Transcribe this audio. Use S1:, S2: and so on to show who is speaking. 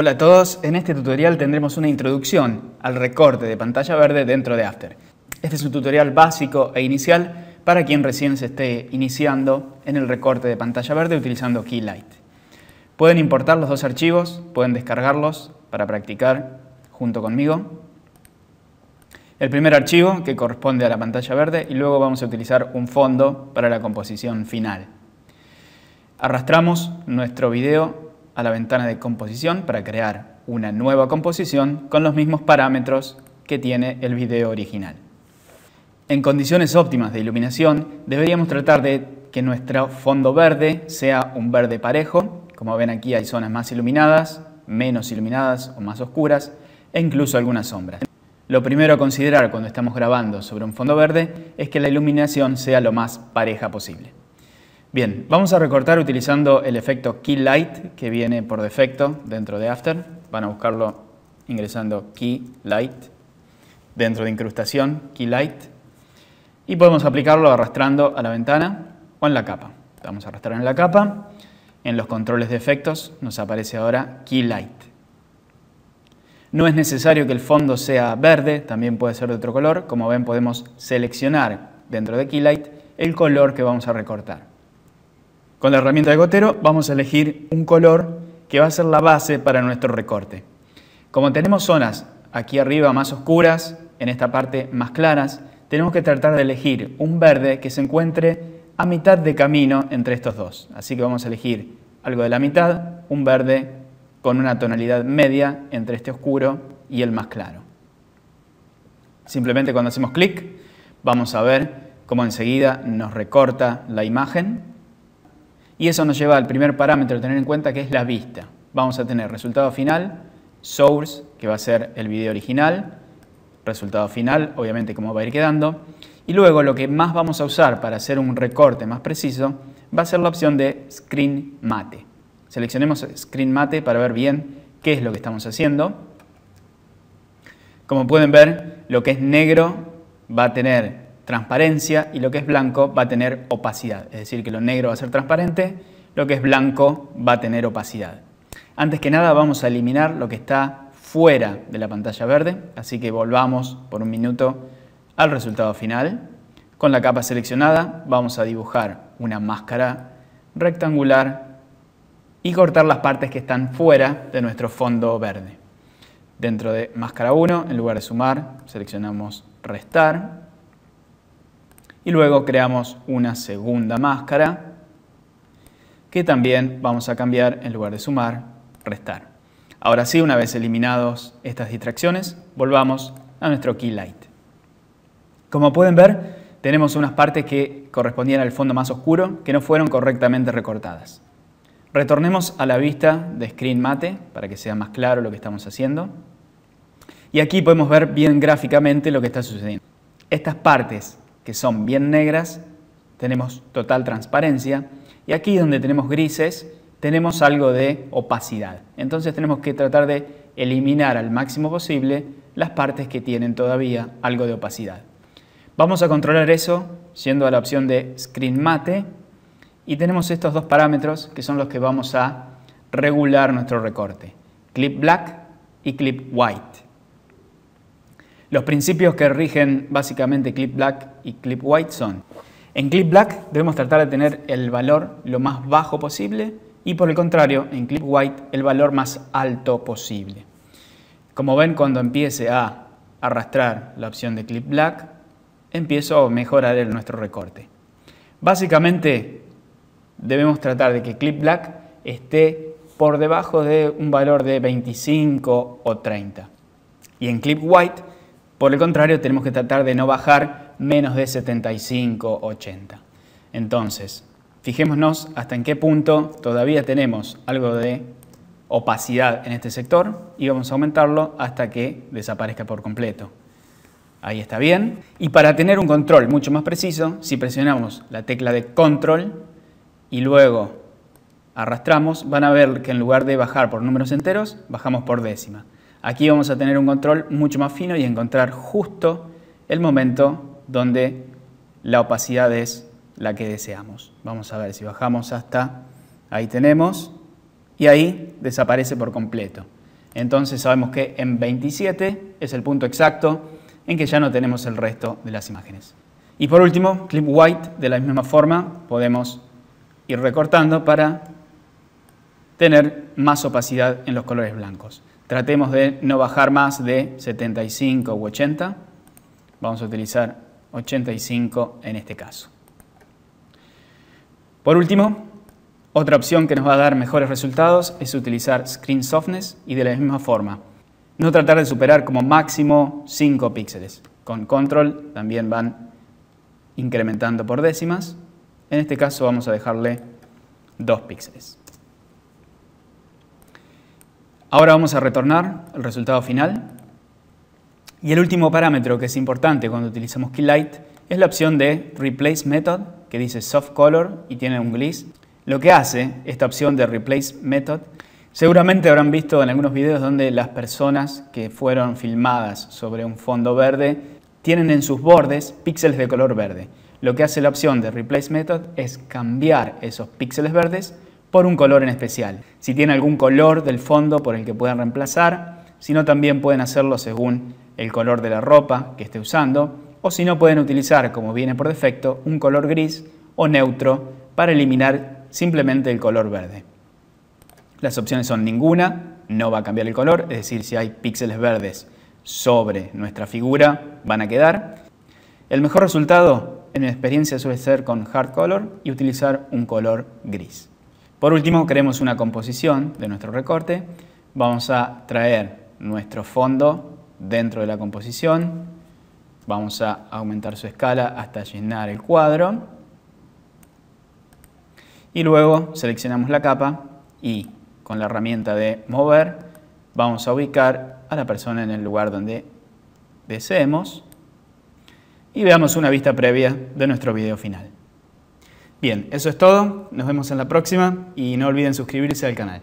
S1: Hola a todos, en este tutorial tendremos una introducción al recorte de pantalla verde dentro de After. Este es un tutorial básico e inicial para quien recién se esté iniciando en el recorte de pantalla verde utilizando Keylight. Pueden importar los dos archivos, pueden descargarlos para practicar junto conmigo. El primer archivo que corresponde a la pantalla verde y luego vamos a utilizar un fondo para la composición final. Arrastramos nuestro video a la ventana de composición para crear una nueva composición con los mismos parámetros que tiene el video original. En condiciones óptimas de iluminación deberíamos tratar de que nuestro fondo verde sea un verde parejo, como ven aquí hay zonas más iluminadas, menos iluminadas o más oscuras e incluso algunas sombras. Lo primero a considerar cuando estamos grabando sobre un fondo verde es que la iluminación sea lo más pareja posible. Bien, vamos a recortar utilizando el efecto Key Light que viene por defecto dentro de After. Van a buscarlo ingresando Key Light dentro de incrustación, Key Light. Y podemos aplicarlo arrastrando a la ventana o en la capa. Vamos a arrastrar en la capa. En los controles de efectos nos aparece ahora Key Light. No es necesario que el fondo sea verde, también puede ser de otro color. Como ven podemos seleccionar dentro de Key Light el color que vamos a recortar. Con la herramienta de gotero vamos a elegir un color que va a ser la base para nuestro recorte. Como tenemos zonas aquí arriba más oscuras, en esta parte más claras, tenemos que tratar de elegir un verde que se encuentre a mitad de camino entre estos dos. Así que vamos a elegir algo de la mitad, un verde con una tonalidad media entre este oscuro y el más claro. Simplemente cuando hacemos clic vamos a ver cómo enseguida nos recorta la imagen y eso nos lleva al primer parámetro a tener en cuenta que es la vista. Vamos a tener resultado final, source, que va a ser el video original, resultado final, obviamente cómo va a ir quedando. Y luego lo que más vamos a usar para hacer un recorte más preciso va a ser la opción de Screen Mate. Seleccionemos Screen Mate para ver bien qué es lo que estamos haciendo. Como pueden ver, lo que es negro va a tener transparencia y lo que es blanco va a tener opacidad. Es decir, que lo negro va a ser transparente, lo que es blanco va a tener opacidad. Antes que nada vamos a eliminar lo que está fuera de la pantalla verde, así que volvamos por un minuto al resultado final. Con la capa seleccionada vamos a dibujar una máscara rectangular y cortar las partes que están fuera de nuestro fondo verde. Dentro de máscara 1, en lugar de sumar, seleccionamos restar y luego creamos una segunda máscara que también vamos a cambiar en lugar de sumar, restar. Ahora sí, una vez eliminados estas distracciones, volvamos a nuestro Key Light. Como pueden ver, tenemos unas partes que correspondían al fondo más oscuro que no fueron correctamente recortadas. Retornemos a la vista de Screen Mate para que sea más claro lo que estamos haciendo. Y aquí podemos ver bien gráficamente lo que está sucediendo. Estas partes que son bien negras, tenemos total transparencia. Y aquí donde tenemos grises, tenemos algo de opacidad. Entonces tenemos que tratar de eliminar al máximo posible las partes que tienen todavía algo de opacidad. Vamos a controlar eso yendo a la opción de Screen Mate y tenemos estos dos parámetros que son los que vamos a regular nuestro recorte, Clip Black y Clip White. Los principios que rigen básicamente Clip Black y Clip White son, en Clip Black debemos tratar de tener el valor lo más bajo posible y por el contrario, en Clip White el valor más alto posible. Como ven, cuando empiece a arrastrar la opción de Clip Black, empiezo a mejorar nuestro recorte. Básicamente, debemos tratar de que Clip Black esté por debajo de un valor de 25 o 30. Y en Clip White por el contrario, tenemos que tratar de no bajar menos de 75, 80. Entonces, fijémonos hasta en qué punto todavía tenemos algo de opacidad en este sector y vamos a aumentarlo hasta que desaparezca por completo. Ahí está bien. Y para tener un control mucho más preciso, si presionamos la tecla de control y luego arrastramos, van a ver que en lugar de bajar por números enteros, bajamos por décima. Aquí vamos a tener un control mucho más fino y encontrar justo el momento donde la opacidad es la que deseamos. Vamos a ver si bajamos hasta ahí tenemos y ahí desaparece por completo. Entonces sabemos que en 27 es el punto exacto en que ya no tenemos el resto de las imágenes. Y por último, clip white, de la misma forma podemos ir recortando para tener más opacidad en los colores blancos. Tratemos de no bajar más de 75 u 80. Vamos a utilizar 85 en este caso. Por último, otra opción que nos va a dar mejores resultados es utilizar Screen Softness y de la misma forma, no tratar de superar como máximo 5 píxeles. Con Control también van incrementando por décimas. En este caso vamos a dejarle 2 píxeles. Ahora vamos a retornar al resultado final. Y el último parámetro que es importante cuando utilizamos Keylight es la opción de Replace Method, que dice Soft Color y tiene un gliss. Lo que hace esta opción de Replace Method, seguramente habrán visto en algunos videos donde las personas que fueron filmadas sobre un fondo verde tienen en sus bordes píxeles de color verde. Lo que hace la opción de Replace Method es cambiar esos píxeles verdes por un color en especial. Si tiene algún color del fondo por el que pueden reemplazar, si no también pueden hacerlo según el color de la ropa que esté usando, o si no pueden utilizar, como viene por defecto, un color gris o neutro para eliminar simplemente el color verde. Las opciones son ninguna, no va a cambiar el color, es decir, si hay píxeles verdes sobre nuestra figura, van a quedar. El mejor resultado, en mi experiencia, suele ser con hard color y utilizar un color gris. Por último, creemos una composición de nuestro recorte. Vamos a traer nuestro fondo dentro de la composición. Vamos a aumentar su escala hasta llenar el cuadro. Y luego seleccionamos la capa y con la herramienta de mover vamos a ubicar a la persona en el lugar donde deseemos y veamos una vista previa de nuestro video final. Bien, eso es todo. Nos vemos en la próxima y no olviden suscribirse al canal.